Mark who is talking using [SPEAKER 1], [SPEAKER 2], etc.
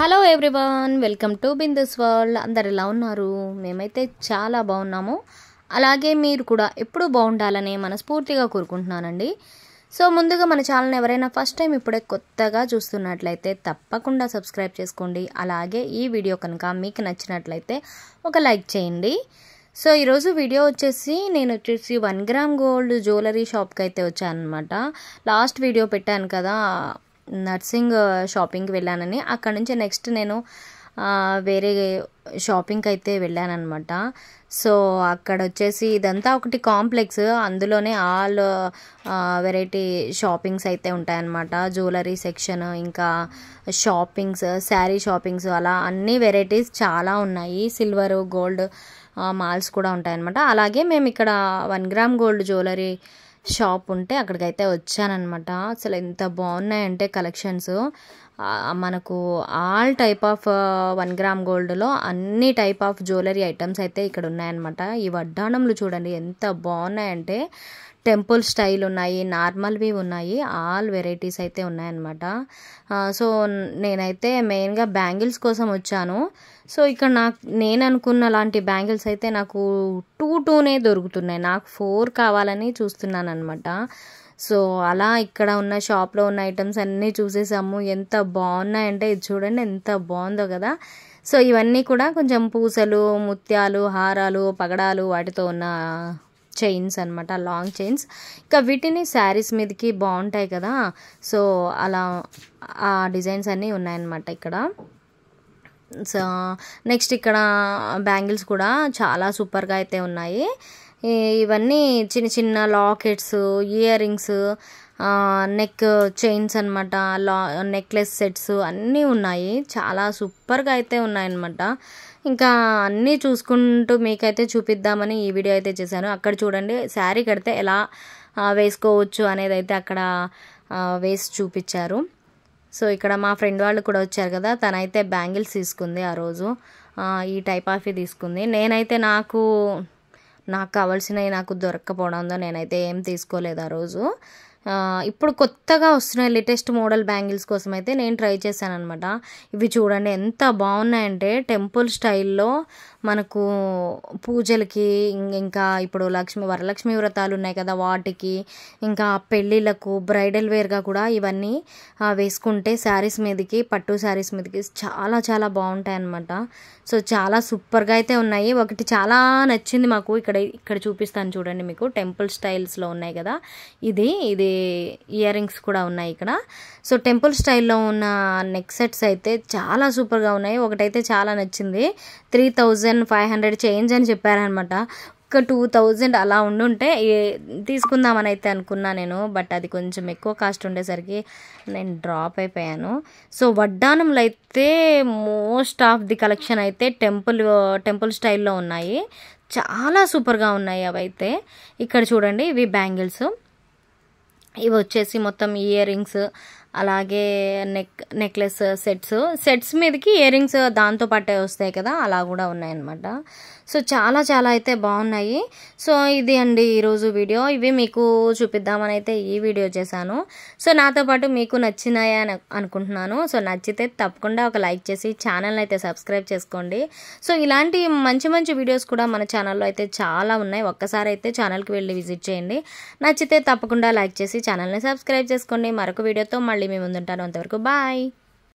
[SPEAKER 1] hello everyone welcome to Bindu's world అందరు ఎలా ఉన్నారు మేమైతే చాలా బాగున్నాము అలాగే మీరు కూడా ఎప్పుడు బాగుండాలని మనస్ఫూర్తిగా కోరుకుంటున్నానండి సో ముందుగా మన ఛానల్ ఎవరైనా ఫస్ట్ టైం ఇప్పుడే కొత్తగా చూస్తున్నట్లయితే తప్పకుండా సబ్స్క్రైబ్ చేసుకోండి అలాగే ఈ వీడియో కనుక మీకు నచ్చినట్లయితే ఒక లైక్ చేయండి సో ఈరోజు వీడియో వచ్చేసి నేను వచ్చేసి వన్ గ్రామ్ గోల్డ్ జ్యువెలరీ షాప్కి అయితే వచ్చాను అనమాట లాస్ట్ వీడియో పెట్టాను కదా నర్సింగ్ షాపింగ్కి వెళ్ళానని అక్కడ నుంచి నెక్స్ట్ నేను వేరే షాపింగ్కి అయితే వెళ్ళానమాట సో అక్కడ వచ్చేసి ఇదంతా ఒకటి కాంప్లెక్స్ అందులోనే ఆల్ వెరైటీ షాపింగ్స్ అయితే ఉంటాయన్నమాట జ్యువెలరీ సెక్షన్ ఇంకా షాపింగ్స్ శారీ షాపింగ్స్ అలా అన్ని వెరైటీస్ చాలా ఉన్నాయి సిల్వర్ గోల్డ్ మాల్స్ కూడా ఉంటాయన్నమాట అలాగే మేము ఇక్కడ one gram gold jewellery shop ఉంటే అక్కడికైతే వచ్చానమాట అసలు ఎంత బాగున్నాయంటే కలెక్షన్స్ మనకు all type of one gram గోల్డ్లో అన్ని టైప్ ఆఫ్ జ్యువెలరీ ఐటమ్స్ అయితే ఇక్కడ ఉన్నాయన్నమాట ఈ వడ్డాణంలు చూడండి ఎంత బాగున్నాయంటే టెంపుల్ స్టైల్ ఉన్నాయి నార్మల్వి ఉన్నాయి ఆల్ వెరైటీస్ అయితే ఉన్నాయన్నమాట సో నేనైతే మెయిన్గా బ్యాంగిల్స్ కోసం వచ్చాను సో ఇక్కడ నాకు నేను అనుకున్న లాంటి బ్యాంగిల్స్ అయితే నాకు టూ టూనే దొరుకుతున్నాయి నాకు ఫోర్ కావాలని చూస్తున్నాను అనమాట సో అలా ఇక్కడ ఉన్న షాప్లో ఉన్న ఐటమ్స్ అన్నీ చూసేసాము ఎంత బాగున్నాయంటే ఇది చూడండి ఎంత బాగుందో కదా సో ఇవన్నీ కూడా కొంచెం పూసలు ముత్యాలు హారాలు పగడాలు వాటితో ఉన్న చైన్స్ అనమాట లాంగ్ చైన్స్ ఇంకా వీటిని శారీస్ మీదకి బాగుంటాయి కదా సో అలా ఆ డిజైన్స్ అన్నీ ఉన్నాయన్నమాట ఇక్కడ సో నెక్స్ట్ ఇక్కడ బ్యాంగిల్స్ కూడా చాలా సూపర్గా అయితే ఉన్నాయి ఇవన్నీ చిన్న చిన్న lockets earrings neck chains అనమాట లా నెక్లెస్ సెట్స్ అన్నీ ఉన్నాయి చాలా సూపర్గా అయితే ఉన్నాయన్నమాట ఇంకా అన్నీ చూసుకుంటూ మీకైతే చూపిద్దామని ఈ వీడియో అయితే చేశాను అక్కడ చూడండి శారీ కడితే ఎలా వేసుకోవచ్చు అనేది అయితే అక్కడ వేసి చూపించారు సో ఇక్కడ మా ఫ్రెండ్ వాళ్ళు కూడా వచ్చారు కదా తనైతే బ్యాంగిల్స్ తీసుకుంది ఆ రోజు ఈ టైప్ ఆఫ్ తీసుకుంది నేనైతే నాకు నాకు కావాల్సినవి నాకు దొరక్కపోవడంతో నేనైతే ఏం తీసుకోలేదు ఆ రోజు ఇప్పుడు కొత్తగా వస్తున్నాయి లేటెస్ట్ మోడల్ బ్యాంగిల్స్ కోసం అయితే నేను ట్రై చేశాను అనమాట ఇవి చూడండి ఎంత బాగున్నాయంటే టెంపుల్ స్టైల్లో మనకు పూజలకి ఇంకా ఇప్పుడు లక్ష్మి వరలక్ష్మి వ్రతాలు ఉన్నాయి కదా వాటికి ఇంకా పెళ్ళిళ్ళకు బ్రైడల్ వేర్గా కూడా ఇవన్నీ వేసుకుంటే శారీస్ మీదకి పట్టు శారీస్ మీదకి చాలా చాలా బాగుంటాయి అనమాట సో చాలా సూపర్గా అయితే ఉన్నాయి ఒకటి చాలా నచ్చింది మాకు ఇక్కడ ఇక్కడ చూపిస్తాను చూడండి మీకు టెంపుల్ స్టైల్స్లో ఉన్నాయి కదా ఇది ఇది ఇయర్ రింగ్స్ కూడా ఉన్నాయి ఇక్కడ సో టెంపుల్ స్టైల్లో ఉన్న నెక్ సెట్స్ అయితే చాలా సూపర్గా ఉన్నాయి ఒకటైతే చాలా నచ్చింది three thousand five hundred change అని చెప్పారనమాట ఒక టూ థౌజండ్ అలా ఉండుంటే తీసుకుందామని అయితే అనుకున్నా నేను బట్ అది కొంచెం ఎక్కువ కాస్ట్ ఉండేసరికి నేను డ్రాప్ అయిపోయాను సో వడ్డానంలో అయితే మోస్ట్ ఆఫ్ ది కలెక్షన్ అయితే టెంపుల్ టెంపుల్ స్టైల్లో ఉన్నాయి చాలా సూపర్గా ఉన్నాయి అవైతే ఇక్కడ చూడండి ఇవి బ్యాంగిల్స్ ఇవి వచ్చేసి మొత్తం ఇయర్ రింగ్స్ అలాగే నెక్ నెక్లెస్ సెట్స్ సెట్స్ మీదకి ఇయర్ రింగ్స్ దాంతో పట్టే వస్తాయి కదా అలా కూడా ఉన్నాయన్నమాట సో చాలా చాలా అయితే బాగున్నాయి సో ఇది అండి ఈరోజు వీడియో ఇవి మీకు చూపిద్దామని అయితే ఈ వీడియో చేశాను సో నాతో పాటు మీకు నచ్చినాయా అనుకుంటున్నాను సో నచ్చితే తప్పకుండా ఒక లైక్ చేసి ఛానల్ అయితే సబ్స్క్రైబ్ చేసుకోండి సో ఇలాంటి మంచి మంచి వీడియోస్ కూడా మన ఛానల్లో అయితే చాలా ఉన్నాయి ఒక్కసారి అయితే ఛానల్కి వెళ్ళి విజిట్ చేయండి నచ్చితే తప్పకుండా లైక్ చేసి ఛానల్ని సబ్స్క్రైబ్ చేసుకోండి మరొక వీడియోతో మళ్ళీ మళ్ళీ మేము ముందుంటాను అంతవరకు బాయ్